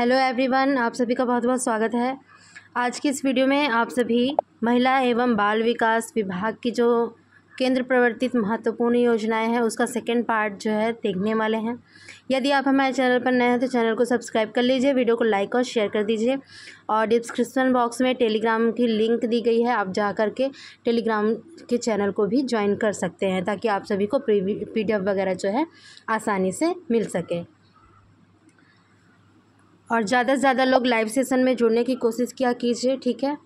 Hello everyone आप सभी का बहुत बहुत स्वागत है आज की इस वीडियो में आप सभी महिला एवं बाल विकास विभाग की जो केंद्र प्रवर्तित महत्वपूर्ण योजनाएं हैं उसका सेकंड पार्ट जो है देखने वाले हैं यदि आप हमारे चैनल पर नए हैं तो चैनल को सब्सक्राइब कर लीजिए वीडियो को लाइक और शेयर कर दीजिए और डिस्क्रिप्शन बॉक्स में टेलीग्राम की लिंक दी गई है आप जा कर के टेलीग्राम के चैनल को भी ज्वाइन कर सकते हैं ताकि आप सभी को पी वगैरह जो है आसानी से मिल सके और ज़्यादा से ज़्यादा लोग लाइव सेशन में जुड़ने की कोशिश किया कीजिए ठीक है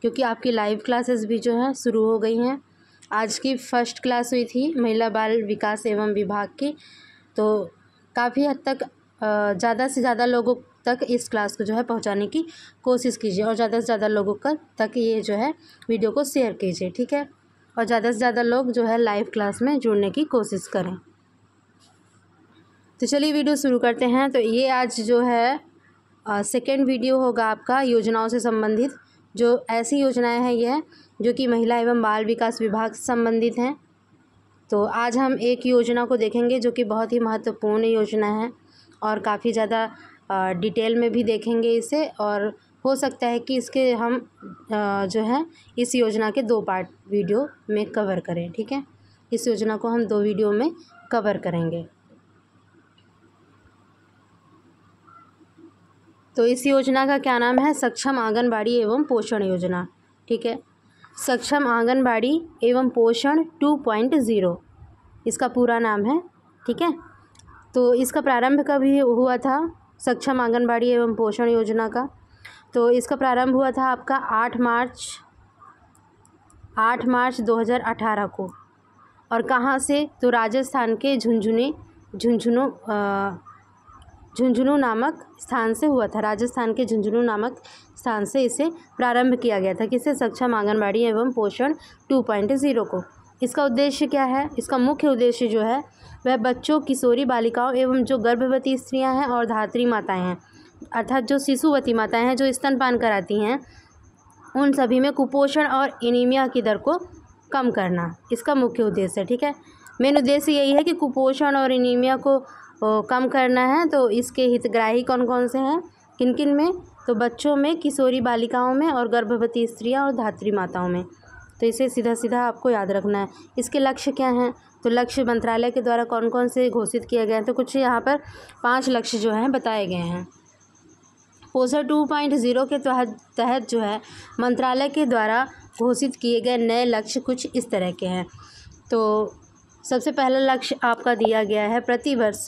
क्योंकि आपकी लाइव क्लासेस भी जो है शुरू हो गई हैं आज की फ़र्स्ट क्लास हुई थी महिला बाल विकास एवं विभाग की तो काफ़ी हद तक ज़्यादा से ज़्यादा लोगों तक इस क्लास को जो है पहुंचाने की कोशिश कीजिए और ज़्यादा से ज़्यादा लोगों का तक ये जो है वीडियो को शेयर कीजिए ठीक है और ज़्यादा से ज़्यादा लोग जो है लाइव क्लास में जुड़ने की कोशिश करें तो चलिए वीडियो शुरू करते हैं तो ये आज जो है सेकेंड वीडियो होगा आपका योजनाओं से संबंधित जो ऐसी योजनाएं हैं यह जो कि महिला एवं बाल विकास विभाग से संबंधित हैं तो आज हम एक योजना को देखेंगे जो कि बहुत ही महत्वपूर्ण योजना है और काफ़ी ज़्यादा डिटेल में भी देखेंगे इसे और हो सकता है कि इसके हम जो है इस योजना के दो पार्ट वीडियो में कवर करें ठीक है इस योजना को हम दो वीडियो में कवर करेंगे तो इस योजना का क्या नाम है सक्षम आंगनबाड़ी एवं पोषण योजना ठीक है सक्षम आंगनबाड़ी एवं पोषण टू पॉइंट ज़ीरो इसका पूरा नाम है ठीक है तो इसका प्रारंभ कब हुआ था सक्षम आंगनबाड़ी एवं पोषण योजना का तो इसका प्रारंभ हुआ था आपका आठ मार्च आठ मार्च दो हज़ार अठारह को और कहाँ से तो राजस्थान के झुंझुने झुंझुनू झुंझुनू नामक स्थान से हुआ था राजस्थान के झुंझुनू नामक स्थान से इसे प्रारंभ किया गया था किसे सक्षम आंगनबाड़ी एवं पोषण टू पॉइंट ज़ीरो को इसका उद्देश्य क्या है इसका मुख्य उद्देश्य जो है वह बच्चों किशोरी बालिकाओं एवं जो गर्भवती स्त्रियां हैं और धात्री माताएं हैं अर्थात जो शिशुवती माताएं हैं जो स्तनपान कराती हैं उन सभी में कुपोषण और एनीमिया की दर को कम करना इसका मुख्य उद्देश्य है ठीक है मेन उद्देश्य यही है कि कुपोषण और एनीमिया को कम करना है तो इसके हितग्राही कौन कौन से हैं किन किन में तो बच्चों में किशोरी बालिकाओं में और गर्भवती स्त्रियाँ और धात्री माताओं में तो इसे सीधा सीधा आपको याद रखना है इसके लक्ष्य क्या हैं तो लक्ष्य मंत्रालय के द्वारा कौन कौन से घोषित किए गए हैं तो कुछ यहाँ पर पाँच लक्ष्य जो हैं बताए गए हैं पोषण टू पॉइंट ज़ीरो के तहत तहत जो है मंत्रालय के द्वारा घोषित किए गए नए लक्ष्य कुछ इस तरह के हैं तो सबसे पहला लक्ष्य आपका दिया गया है प्रतिवर्ष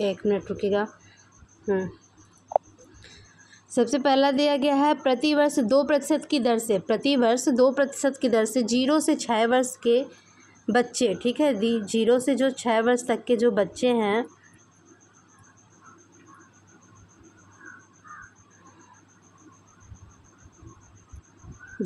एक मिनट रुकेगा हम्म। सबसे पहला दिया गया है प्रतिवर्ष दो प्रतिशत की दर से प्रतिवर्ष दो प्रतिशत की दर से जीरो से छः वर्ष के बच्चे ठीक है दी जीरो से जो छः वर्ष तक के जो बच्चे हैं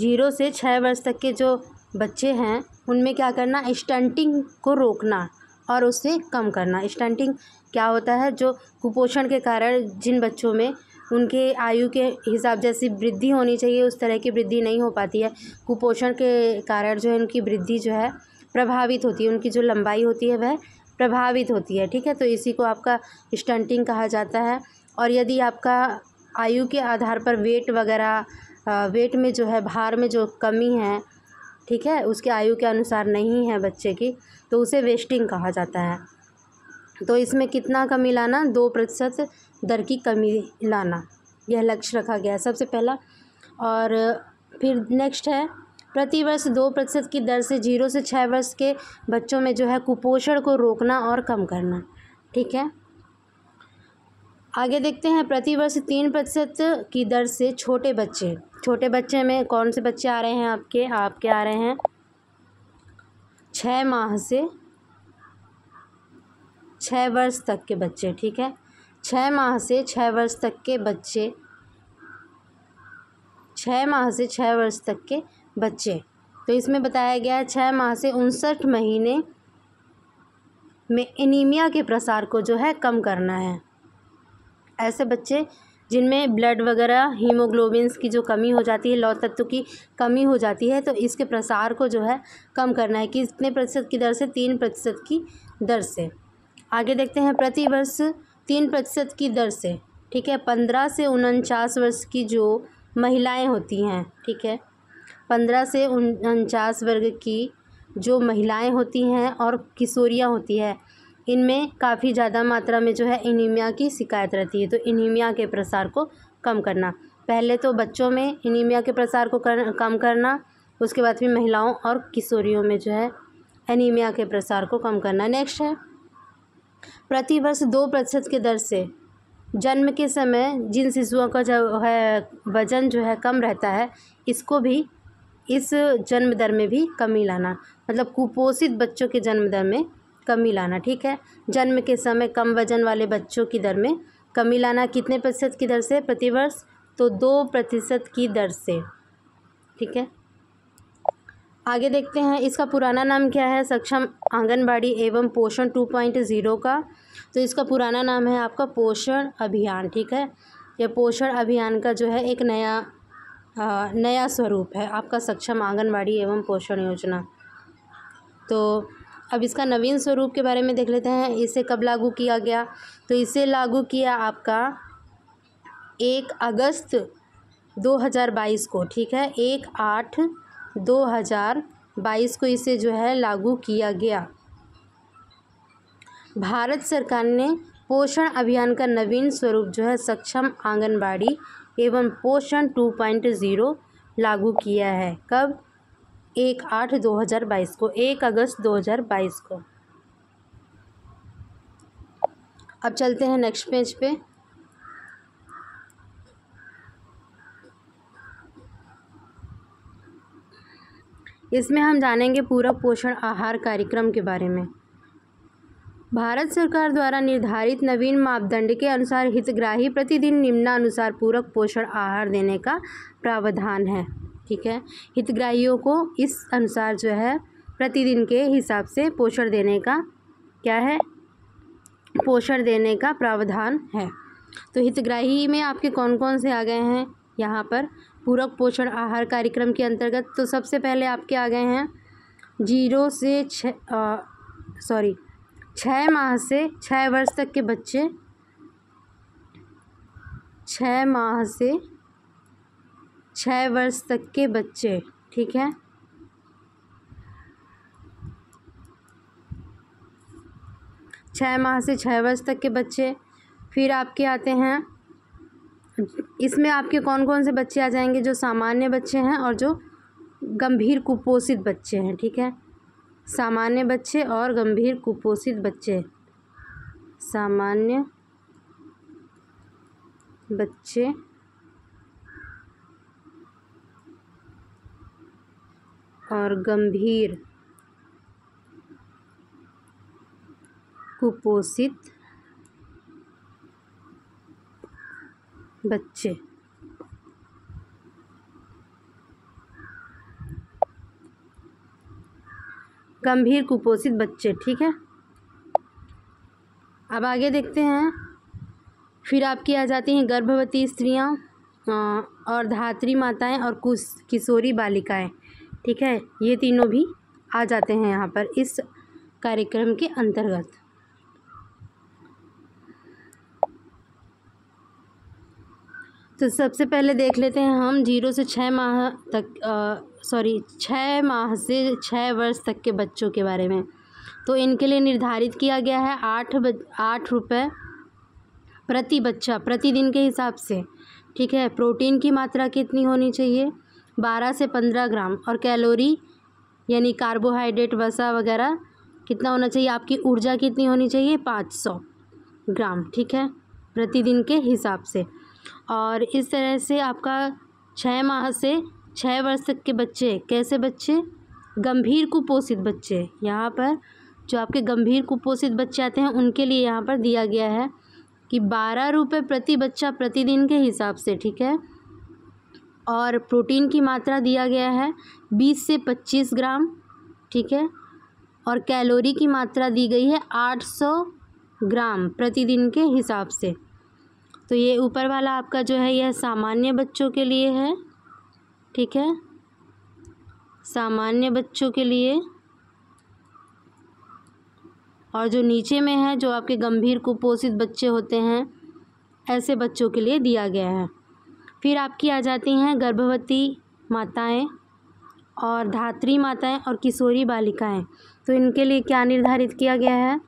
जीरो से छः वर्ष तक के जो बच्चे हैं उनमें क्या करना स्टंटिंग को रोकना और उसे कम करना स्टंटिंग क्या होता है जो कुपोषण के कारण जिन बच्चों में उनके आयु के हिसाब जैसी वृद्धि होनी चाहिए उस तरह की वृद्धि नहीं हो पाती है कुपोषण के कारण जो है उनकी वृद्धि जो है प्रभावित होती है उनकी जो लंबाई होती है वह प्रभावित होती है ठीक है तो इसी को आपका स्टंटिंग कहा जाता है और यदि आपका आयु के आधार पर वेट वगैरह वेट में जो है भार में जो कमी है ठीक है उसके आयु के अनुसार नहीं है बच्चे की तो उसे वेस्टिंग कहा जाता है तो इसमें कितना कमी लाना दो प्रतिशत दर की कमी लाना यह लक्ष्य रखा गया है सबसे पहला और फिर नेक्स्ट है प्रतिवर्ष दो प्रतिशत की दर से जीरो से छः वर्ष के बच्चों में जो है कुपोषण को रोकना और कम करना ठीक है आगे देखते हैं प्रतिवर्ष तीन प्रतिशत की दर से छोटे बच्चे छोटे बच्चे में कौन से बच्चे आ रहे हैं आपके आपके आ रहे हैं छः माह से छः वर्ष तक के बच्चे ठीक है छः माह से छः वर्ष तक के बच्चे छः माह से छः वर्ष तक के बच्चे तो इसमें बताया गया है छः माह से उनसठ महीने में एनीमिया के प्रसार को जो है कम करना है ऐसे बच्चे जिनमें ब्लड वगैरह हीमोग्लोबिन्स की जो कमी हो जाती है लौ तत्व की कमी हो जाती है तो इसके प्रसार को जो है कम करना है कितने प्रतिशत की दर से तीन प्रतिशत की दर से आगे देखते हैं प्रति वर्ष तीन प्रतिशत की दर से ठीक है पंद्रह से उनचास वर्ष की जो महिलाएं होती हैं ठीक है पंद्रह से उनचास वर्ग की जो महिलाएं होती हैं और किशोरियाँ होती है इनमें काफ़ी ज़्यादा मात्रा में जो है एनीमिया की शिकायत रहती है तो एनीमिया के प्रसार को कम करना पहले तो बच्चों में एनीमिया के प्रसार को कर, कम करना उसके बाद फिर महिलाओं और किशोरियों में जो है एनीमिया के प्रसार को कम करना नेक्स्ट है प्रतिवर्ष दो प्रतिशत के दर से जन्म के समय जिन शिशुओं का जो है वजन जो है कम रहता है इसको भी इस जन्म दर में भी कमी लाना मतलब कुपोषित बच्चों के जन्म दर में कमी लाना ठीक है जन्म के समय कम वजन वाले बच्चों की दर में कमी लाना कितने प्रतिशत की दर से प्रतिवर्ष तो दो प्रतिशत की दर से ठीक है आगे देखते हैं इसका पुराना नाम क्या है सक्षम आंगनबाड़ी एवं पोषण टू पॉइंट ज़ीरो का तो इसका पुराना नाम है आपका पोषण अभियान ठीक है यह पोषण अभियान का जो है एक नया आ, नया स्वरूप है आपका सक्षम आंगनबाड़ी एवं पोषण योजना तो अब इसका नवीन स्वरूप के बारे में देख लेते हैं इसे कब लागू किया गया तो इसे लागू किया आपका एक अगस्त 2022 को ठीक है एक आठ 2022 को इसे जो है लागू किया गया भारत सरकार ने पोषण अभियान का नवीन स्वरूप जो है सक्षम आंगनबाड़ी एवं पोषण टू पॉइंट ज़ीरो लागू किया है कब एक आठ दो हज़ार बाईस को एक अगस्त दो हज़ार बाईस को अब चलते हैं नेक्स्ट पेज पे इसमें हम जानेंगे पूरा पोषण आहार कार्यक्रम के बारे में भारत सरकार द्वारा निर्धारित नवीन मापदंड के अनुसार हितग्राही प्रतिदिन निम्नानुसार पूरक पोषण आहार देने का प्रावधान है ठीक है हितग्राहियों को इस अनुसार जो है प्रतिदिन के हिसाब से पोषण देने का क्या है पोषण देने का प्रावधान है तो हितग्राही में आपके कौन कौन से आ गए हैं यहाँ पर पूरक पोषण आहार कार्यक्रम के अंतर्गत तो सबसे पहले आपके आ गए हैं जीरो से छ सॉरी छः माह से छः वर्ष तक के बच्चे छः माह से छः वर्ष तक के बच्चे ठीक है छः माह से छः वर्ष तक के बच्चे फिर आपके आते हैं इसमें आपके कौन कौन से बच्चे आ जाएंगे जो सामान्य बच्चे हैं और जो गंभीर कुपोषित बच्चे हैं ठीक है सामान्य बच्चे और गंभीर कुपोषित बच्चे सामान्य बच्चे और गंभीर कुपोषित बच्चे गंभीर कुपोषित बच्चे ठीक है अब आगे देखते हैं फिर आपकी आ जाती हैं गर्भवती स्त्रियां और धात्री माताएं और कुश किशोरी बालिकाएं ठीक है ये तीनों भी आ जाते हैं यहाँ पर इस कार्यक्रम के अंतर्गत तो सबसे पहले देख लेते हैं हम जीरो से छः माह तक सॉरी छः माह से छः वर्ष तक के बच्चों के बारे में तो इनके लिए निर्धारित किया गया है आठ आठ रुपये प्रति बच्चा प्रतिदिन के हिसाब से ठीक है प्रोटीन की मात्रा कितनी होनी चाहिए बारह से पंद्रह ग्राम और कैलोरी यानी कार्बोहाइड्रेट वसा वगैरह कितना होना चाहिए आपकी ऊर्जा कितनी होनी चाहिए पाँच सौ ग्राम ठीक है प्रतिदिन के हिसाब से और इस तरह से आपका छः माह से छः वर्ष तक के बच्चे कैसे बच्चे गंभीर कुपोषित बच्चे यहाँ पर जो आपके गंभीर कुपोषित बच्चे आते हैं उनके लिए यहाँ पर दिया गया है कि बारह रुपये प्रति बच्चा प्रतिदिन के हिसाब से ठीक है और प्रोटीन की मात्रा दिया गया है बीस से पच्चीस ग्राम ठीक है और कैलोरी की मात्रा दी गई है आठ सौ ग्राम प्रतिदिन के हिसाब से तो ये ऊपर वाला आपका जो है यह सामान्य बच्चों के लिए है ठीक है सामान्य बच्चों के लिए और जो नीचे में है जो आपके गंभीर कुपोषित बच्चे होते हैं ऐसे बच्चों के लिए दिया गया है फिर आपकी आ जाती हैं गर्भवती माताएँ और धात्री माताएँ और किशोरी बालिकाएँ तो इनके लिए क्या निर्धारित किया गया है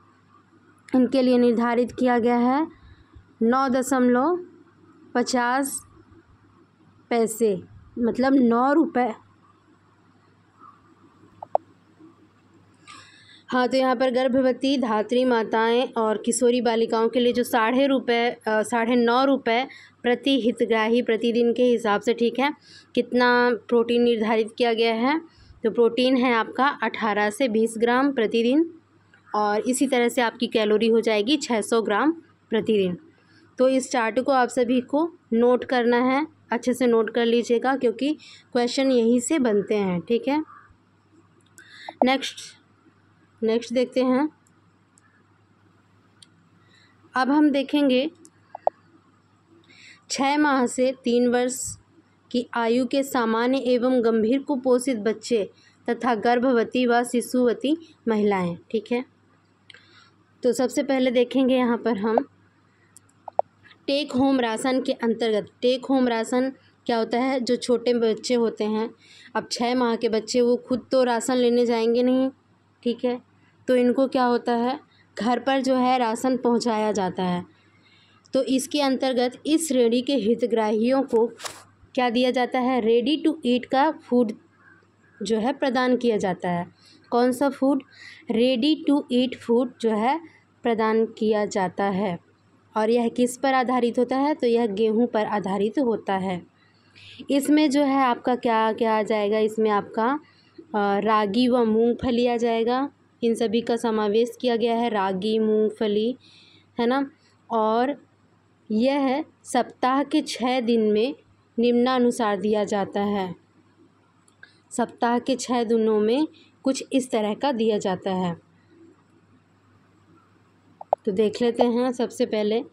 इनके लिए निर्धारित किया गया है नौ दशमलव पचास पैसे मतलब नौ रुपये हाँ तो यहाँ पर गर्भवती धात्री माताएं और किशोरी बालिकाओं के लिए जो साढ़े रुपये साढ़े नौ रुपये प्रति हितग्राही प्रतिदिन के हिसाब से ठीक है कितना प्रोटीन निर्धारित किया गया है तो प्रोटीन है आपका अठारह से बीस ग्राम प्रतिदिन और इसी तरह से आपकी कैलोरी हो जाएगी छः सौ ग्राम प्रतिदिन तो इस चार्ट को आप सभी को नोट करना है अच्छे से नोट कर लीजिएगा क्योंकि क्वेश्चन यहीं से बनते हैं ठीक है नेक्स्ट नेक्स्ट देखते हैं अब हम देखेंगे छः माह से तीन वर्ष की आयु के सामान्य एवं गंभीर कुपोषित बच्चे तथा गर्भवती व शिशुवती महिलाएं ठीक है तो सबसे पहले देखेंगे यहाँ पर हम टेक होम राशन के अंतर्गत टेक होम राशन क्या होता है जो छोटे बच्चे होते हैं अब छः माह के बच्चे वो खुद तो राशन लेने जाएंगे नहीं ठीक है तो इनको क्या होता है घर पर जो है राशन पहुँचाया जाता है तो इसके अंतर्गत इस श्रेणी के हितग्राहियों को क्या दिया जाता है रेडी टू ईट का फूड जो है प्रदान किया जाता है कौन सा food ready to eat food जो है प्रदान किया जाता है और यह किस पर आधारित होता है तो यह गेहूं पर आधारित होता है इसमें जो है आपका क्या क्या आ जाएगा इसमें आपका रागी व मूंगफली आ जाएगा इन सभी का समावेश किया गया है रागी मूंगफली है ना और यह सप्ताह के छः दिन में निम्नानुसार दिया जाता है सप्ताह के छः दिनों में कुछ इस तरह का दिया जाता है तो देख लेते हैं सबसे पहले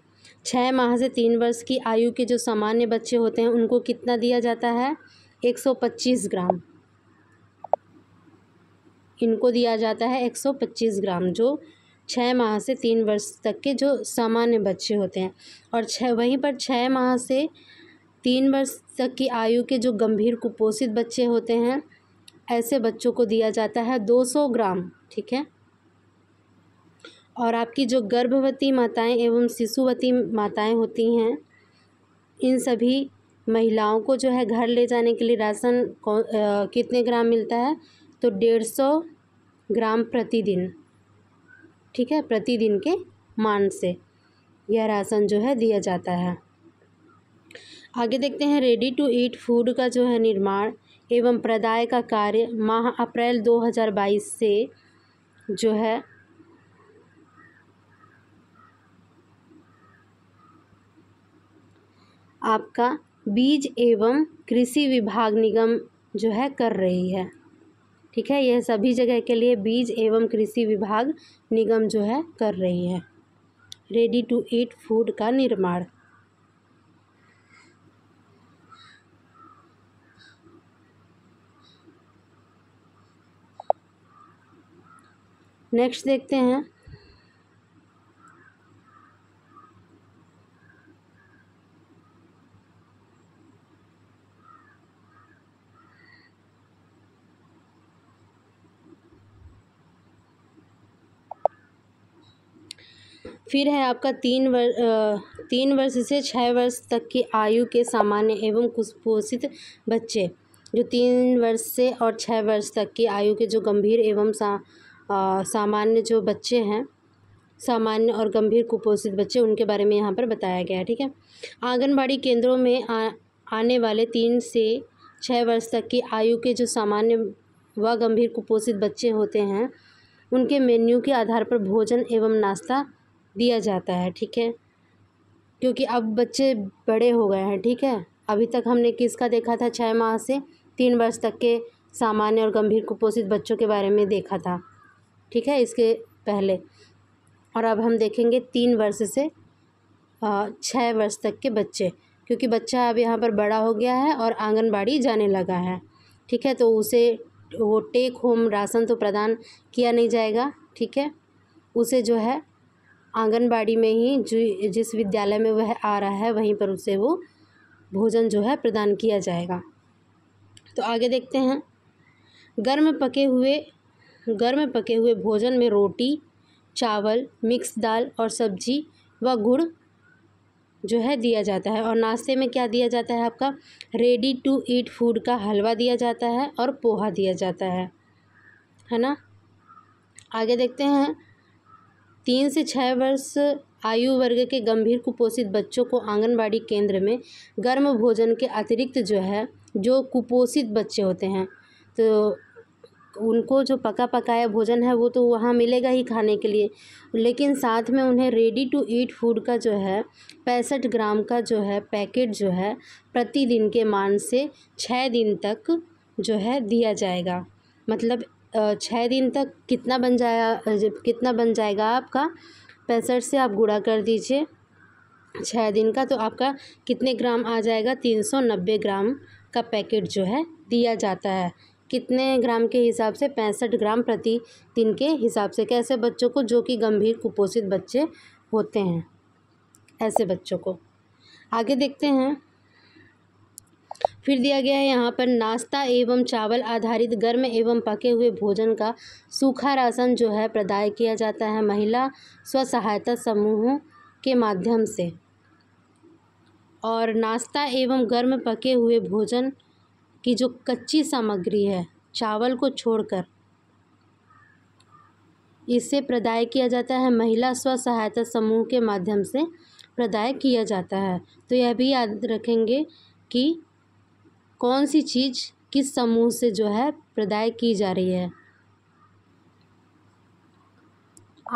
छः माह से तीन वर्ष की आयु के जो सामान्य बच्चे होते हैं उनको कितना दिया जाता है एक सौ पच्चीस ग्राम इनको दिया जाता है एक सौ पच्चीस ग्राम जो छः माह से तीन वर्ष तक के जो सामान्य बच्चे होते हैं और छः वहीं पर छः माह से तीन वर्ष तक की आयु के जो गंभीर कुपोषित बच्चे होते हैं ऐसे बच्चों को दिया जाता है दो सौ ग्राम ठीक है और आपकी जो गर्भवती माताएं एवं शिशुवती माताएं होती हैं इन सभी महिलाओं को जो है घर ले जाने के लिए राशन कितने ग्राम मिलता है तो डेढ़ सौ ग्राम प्रतिदिन ठीक है प्रतिदिन के मान से यह राशन जो है दिया जाता है आगे देखते हैं रेडी टू ईट फूड का जो है निर्माण एवं प्रदाय का कार्य माह अप्रैल 2022 से जो है आपका बीज एवं कृषि विभाग निगम जो है कर रही है ठीक है यह सभी जगह के लिए बीज एवं कृषि विभाग निगम जो है कर रही है रेडी टू ईट फूड का निर्माण नेक्स्ट देखते हैं फिर है आपका तीन वर, तीन वर्ष से छः वर्ष तक की आयु के सामान्य एवं कुपोषित बच्चे जो तीन वर्ष से और छः वर्ष तक की आयु के जो गंभीर एवं सा आ, सामान्य जो बच्चे हैं सामान्य और गंभीर कुपोषित बच्चे उनके बारे में यहाँ पर बताया गया है ठीक है आंगनबाड़ी केंद्रों में आ, आने वाले तीन से छः वर्ष तक की आयु के जो सामान्य व गंभीर कुपोषित बच्चे होते हैं उनके मेन्यू के आधार पर भोजन एवं नाश्ता दिया जाता है ठीक है क्योंकि अब बच्चे बड़े हो गए हैं ठीक है अभी तक हमने किसका देखा था छः माह से तीन वर्ष तक के सामान्य और गंभीर कुपोषित बच्चों के बारे में देखा था ठीक है इसके पहले और अब हम देखेंगे तीन वर्ष से छः वर्ष तक के बच्चे क्योंकि बच्चा अब यहाँ पर बड़ा हो गया है और आंगनबाड़ी जाने लगा है ठीक है तो उसे वो टेक होम राशन तो प्रदान किया नहीं जाएगा ठीक है उसे जो है आंगनबाड़ी में ही जो जिस विद्यालय में वह आ रहा है वहीं पर उसे वो भोजन जो है प्रदान किया जाएगा तो आगे देखते हैं गर्म पके हुए गर्म पके हुए भोजन में रोटी चावल मिक्स दाल और सब्जी व गुड़ जो है दिया जाता है और नाश्ते में क्या दिया जाता है आपका रेडी टू ईट फूड का हलवा दिया जाता है और पोहा दिया जाता है है ना आगे देखते हैं तीन से छः वर्ष आयु वर्ग के गंभीर कुपोषित बच्चों को आंगनबाड़ी केंद्र में गर्म भोजन के अतिरिक्त जो है जो कुपोषित बच्चे होते हैं तो उनको जो पका पकाया भोजन है वो तो वहाँ मिलेगा ही खाने के लिए लेकिन साथ में उन्हें रेडी टू ईट फूड का जो है पैंसठ ग्राम का जो है पैकेट जो है प्रतिदिन के मान से छः दिन तक जो है दिया जाएगा मतलब छः दिन तक कितना बन जाया कितना बन जाएगा आपका पैंसठ से आप गुड़ा कर दीजिए छः दिन का तो आपका कितने ग्राम आ जाएगा तीन सौ नब्बे ग्राम का पैकेट जो है दिया जाता है कितने ग्राम के हिसाब से पैंसठ ग्राम प्रति दिन के हिसाब से कैसे बच्चों को जो कि गंभीर कुपोषित बच्चे होते हैं ऐसे बच्चों को आगे देखते हैं फिर दिया गया है यहाँ पर नाश्ता एवं चावल आधारित गर्म एवं पके हुए भोजन का सूखा राशन जो है प्रदाय किया जाता है महिला स्व सहायता समूहों के माध्यम से और नाश्ता एवं गर्म पके हुए भोजन की जो कच्ची सामग्री है चावल को छोड़कर इसे प्रदाय किया जाता है महिला स्व सहायता समूह के माध्यम से प्रदाय किया जाता है तो यह भी याद रखेंगे कि कौन सी चीज़ किस समूह से जो है प्रदाय की जा रही है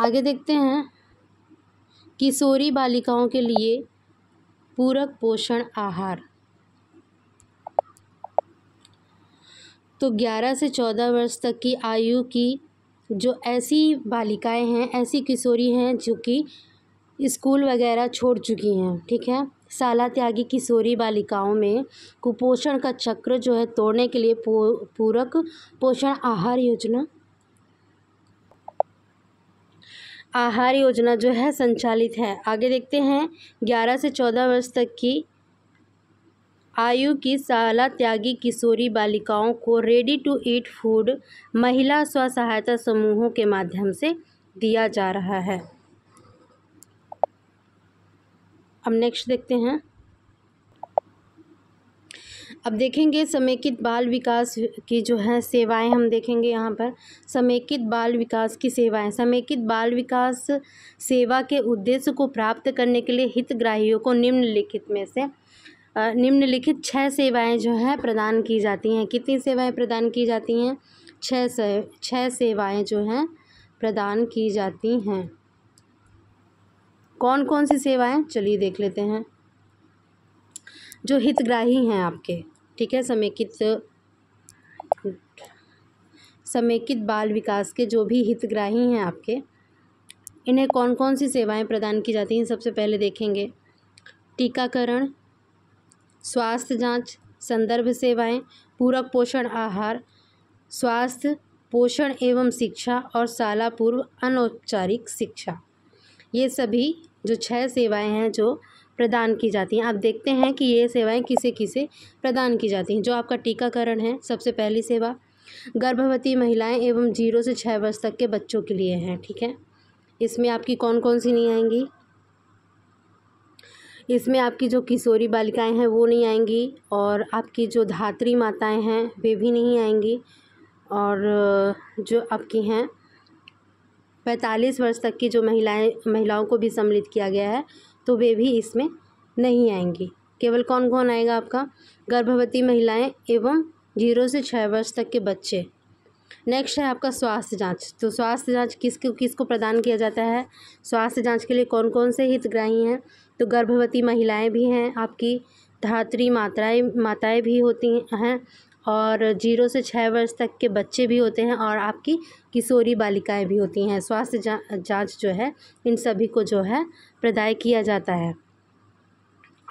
आगे देखते हैं किशोरी बालिकाओं के लिए पूरक पोषण आहार तो ग्यारह से चौदह वर्ष तक की आयु की जो ऐसी बालिकाएं हैं ऐसी किशोरी हैं जो कि स्कूल वगैरह छोड़ चुकी हैं ठीक है शाला त्यागी किशोरी बालिकाओं में कुपोषण का चक्र जो है तोड़ने के लिए पूरक पोषण आहार योजना आहार योजना जो है संचालित है आगे देखते हैं ग्यारह से चौदह वर्ष तक की आयु की साला त्यागी किशोरी बालिकाओं को रेडी टू ईट फूड महिला स्व सहायता समूहों के माध्यम से दिया जा रहा है अब नेक्स्ट देखते हैं अब देखेंगे समेकित बाल विकास की जो है सेवाएं हम देखेंगे यहाँ पर समेकित बाल विकास की सेवाएं समेकित बाल विकास सेवा के उद्देश्य को प्राप्त करने के लिए हितग्राहियों को निम्नलिखित में से निम्नलिखित छः सेवाएं जो है प्रदान की जाती हैं कितनी सेवाएं प्रदान की जाती हैं छः से छः सेवाएं जो हैं प्रदान की जाती हैं कौन कौन सी सेवाएं चलिए देख लेते हैं जो हितग्राही हैं आपके ठीक है समेकित समेकित बाल विकास के जो भी हितग्राही हैं आपके इन्हें कौन कौन सी सेवाएं प्रदान की जाती हैं सबसे पहले देखेंगे टीकाकरण स्वास्थ्य जांच, संदर्भ सेवाएं, पूरक पोषण आहार स्वास्थ्य पोषण एवं शिक्षा और शाला पूर्व अनौपचारिक शिक्षा ये सभी जो छह सेवाएं हैं जो प्रदान की जाती हैं आप देखते हैं कि ये सेवाएं किसे किसे प्रदान की जाती हैं जो आपका टीकाकरण है सबसे पहली सेवा गर्भवती महिलाएं एवं जीरो से छः वर्ष तक के बच्चों के लिए हैं ठीक है इसमें आपकी कौन कौन सी नहीं आएंगी इसमें आपकी जो किशोरी बालिकाएं हैं वो नहीं आएंगी और आपकी जो धात्री माताएं हैं वे भी नहीं आएंगी और जो आपकी हैं पैंतालीस वर्ष तक की जो महिलाएं महिलाओं को भी सम्मिलित किया गया है तो वे भी इसमें नहीं आएंगी केवल कौन कौन आएगा आपका गर्भवती महिलाएं एवं जीरो से छः वर्ष तक के बच्चे नेक्स्ट है आपका स्वास्थ्य जांच तो स्वास्थ्य जांच किसको किसको प्रदान किया जाता है स्वास्थ्य जांच के लिए कौन कौन से हितग्राही हैं तो गर्भवती महिलाएं भी हैं आपकी धात्री मात्राएं माताएं भी होती हैं और जीरो से छः वर्ष तक के बच्चे भी होते हैं और आपकी किशोरी बालिकाएँ भी होती हैं स्वास्थ्य जांच जाँच जो है इन सभी को जो है प्रदाय किया जाता है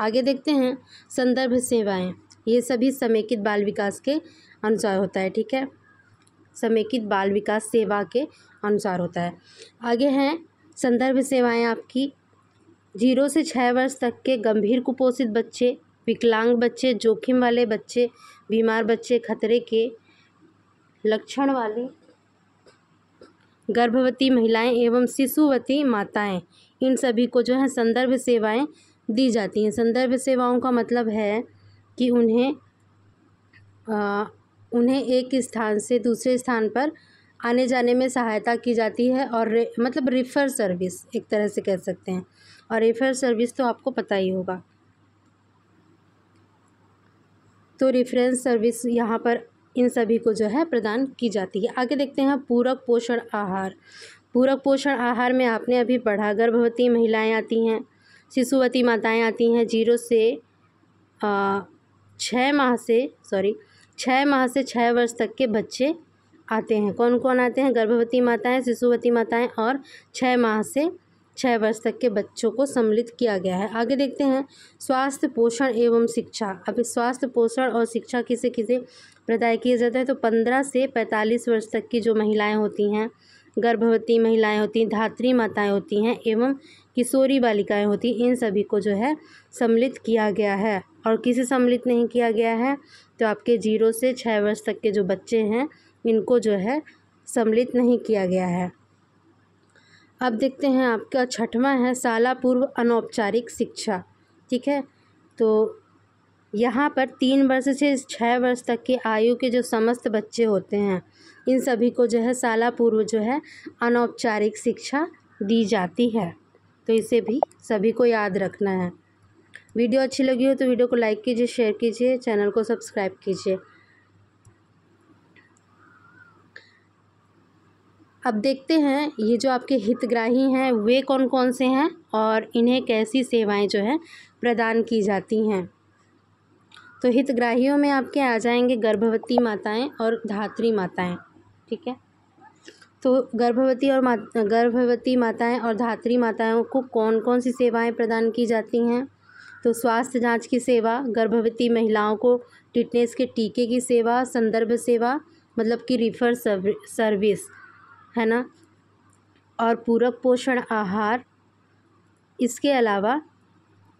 आगे देखते हैं संदर्भ सेवाएं ये सभी समेकित बाल विकास के अनुसार होता है ठीक है समेकित बाल विकास सेवा के अनुसार होता है आगे हैं संदर्भ सेवाएँ आपकी जीरो से छः वर्ष तक के गंभीर कुपोषित बच्चे विकलांग बच्चे जोखिम वाले बच्चे बीमार बच्चे खतरे के लक्षण वाली गर्भवती महिलाएं एवं शिशुवती माताएं इन सभी को जो है संदर्भ सेवाएं दी जाती हैं संदर्भ सेवाओं का मतलब है कि उन्हें आ, उन्हें एक स्थान से दूसरे स्थान पर आने जाने में सहायता की जाती है और रे, मतलब रेफ़र सर्विस एक तरह से कह सकते हैं और रेफ़र सर्विस तो आपको पता ही होगा तो रेफरेंस सर्विस यहाँ पर इन सभी को जो है प्रदान की जाती है आगे देखते हैं पूरक पोषण आहार पूरक पोषण आहार में आपने अभी पढ़ा गर्भवती महिलाएं आती हैं शिशुवती माताएं आती हैं जीरो से छः माह से सॉरी छः माह से छः वर्ष तक के बच्चे आते हैं कौन कौन आते हैं गर्भवती माताएं शिशुवती माताएं और छः माह से छः वर्ष तक के बच्चों को सम्मिलित किया गया है आगे देखते हैं स्वास्थ्य पोषण एवं शिक्षा अब स्वास्थ्य पोषण और शिक्षा किसे किसे प्रदाय किया जाता है तो पंद्रह से पैंतालीस वर्ष तक की जो महिलाएँ होती हैं गर्भवती महिलाएं होती हैं धात्री माताएं होती हैं एवं किशोरी बालिकाएं होती हैं इन सभी को जो है सम्मिलित किया गया है और किसे सम्मिलित नहीं किया गया है तो आपके जीरो से छः वर्ष तक के जो बच्चे हैं इनको जो है सम्मिलित नहीं किया गया है अब देखते हैं आपका छठवां है शाला पूर्व अनौपचारिक शिक्षा ठीक है तो यहाँ पर तीन वर्ष से छः वर्ष तक की आयु के जो समस्त बच्चे होते हैं इन सभी को जो है शाला पूर्व जो है अनौपचारिक शिक्षा दी जाती है तो इसे भी सभी को याद रखना है वीडियो अच्छी लगी हो तो वीडियो को लाइक कीजिए शेयर कीजिए चैनल को सब्सक्राइब कीजिए अब देखते हैं ये जो आपके हितग्राही हैं वे कौन कौन से हैं और इन्हें कैसी सेवाएं जो है प्रदान की जाती हैं तो हितग्राहियों में आपके आ जाएंगे गर्भवती माताएं और धात्री माताएं ठीक है तो गर्भवती और मा गर्भवती माताएं और धात्री माताओं को कौन कौन सी सेवाएं प्रदान की जाती हैं तो स्वास्थ्य जांच की सेवा गर्भवती महिलाओं को टिटनेस के टीके की सेवा संदर्भ सेवा मतलब कि रिफर सर्विस है ना और पूरक पोषण आहार इसके अलावा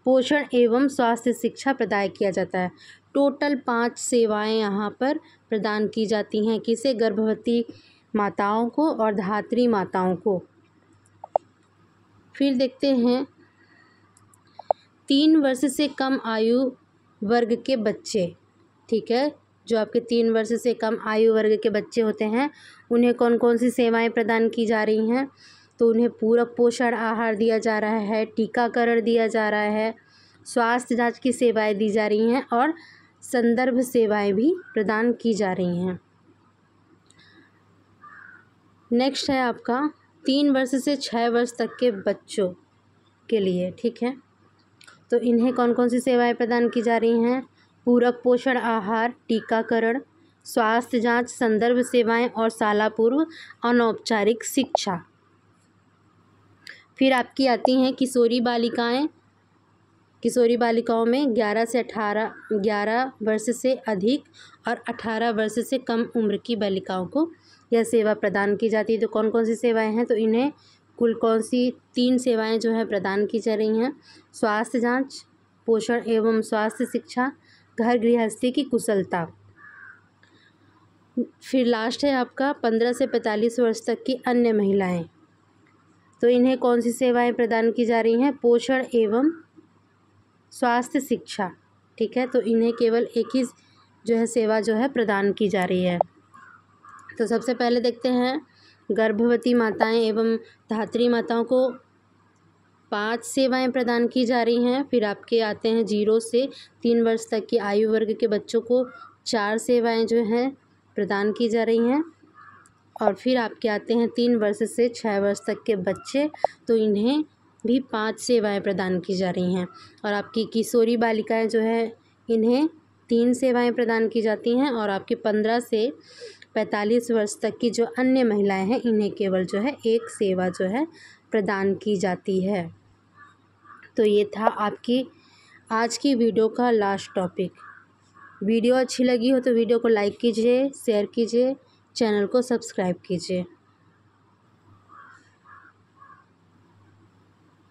पोषण एवं स्वास्थ्य शिक्षा प्रदाय किया जाता है टोटल पांच सेवाएं यहाँ पर प्रदान की जाती हैं किसे गर्भवती माताओं को और धात्री माताओं को फिर देखते हैं तीन वर्ष से कम आयु वर्ग के बच्चे ठीक है जो आपके तीन वर्ष से कम आयु वर्ग के बच्चे होते हैं उन्हें कौन कौन सी सेवाएं प्रदान की जा रही हैं तो उन्हें पूरक पोषण आहार दिया जा रहा है टीकाकरण दिया जा रहा है स्वास्थ्य जांच की सेवाएं दी जा रही हैं और संदर्भ सेवाएं भी प्रदान की जा रही हैं नेक्स्ट है आपका तीन वर्ष से छः वर्ष तक के बच्चों के लिए ठीक है तो इन्हें कौन कौन सी सेवाएं प्रदान की जा रही हैं पूरक पोषण आहार टीकाकरण स्वास्थ्य जांच संदर्भ सेवाएं और शाला पूर्व अनौपचारिक शिक्षा फिर आपकी आती हैं किशोरी बालिकाएं किशोरी बालिकाओं में ग्यारह से अठारह ग्यारह वर्ष से अधिक और अठारह वर्ष से कम उम्र की बालिकाओं को यह सेवा प्रदान की जाती है तो कौन कौन सी सेवाएं हैं तो इन्हें कुल कौन सी तीन सेवाएं जो हैं प्रदान की जा रही हैं स्वास्थ्य जांच पोषण एवं स्वास्थ्य शिक्षा घर गृहस्थी की कुशलता फिर लास्ट है आपका पंद्रह से पैंतालीस वर्ष तक की अन्य महिलाएं तो इन्हें कौन सी सेवाएं प्रदान की जा रही हैं पोषण एवं स्वास्थ्य शिक्षा ठीक है तो इन्हें केवल एक ही जो है सेवा जो है प्रदान की जा रही है तो सबसे पहले देखते हैं गर्भवती माताएं एवं धात्री माताओं को पाँच सेवाएं प्रदान की जा रही हैं फिर आपके आते हैं जीरो से तीन वर्ष तक की आयु वर्ग के बच्चों को चार सेवाएं जो हैं प्रदान की जा रही हैं और फिर आपके आते हैं तीन वर्ष से छः वर्ष तक के बच्चे तो इन्हें भी पांच सेवाएं प्रदान की जा रही हैं और आपकी किशोरी बालिकाएं जो है इन्हें तीन सेवाएं प्रदान की जाती हैं और आपके पंद्रह से पैंतालीस वर्ष तक की जो अन्य महिलाएं हैं इन्हें केवल जो है एक सेवा जो है प्रदान की जाती है तो ये था आपकी आज की वीडियो का लास्ट टॉपिक वीडियो अच्छी लगी हो तो वीडियो को लाइक कीजिए शेयर कीजिए चैनल को सब्सक्राइब कीजिए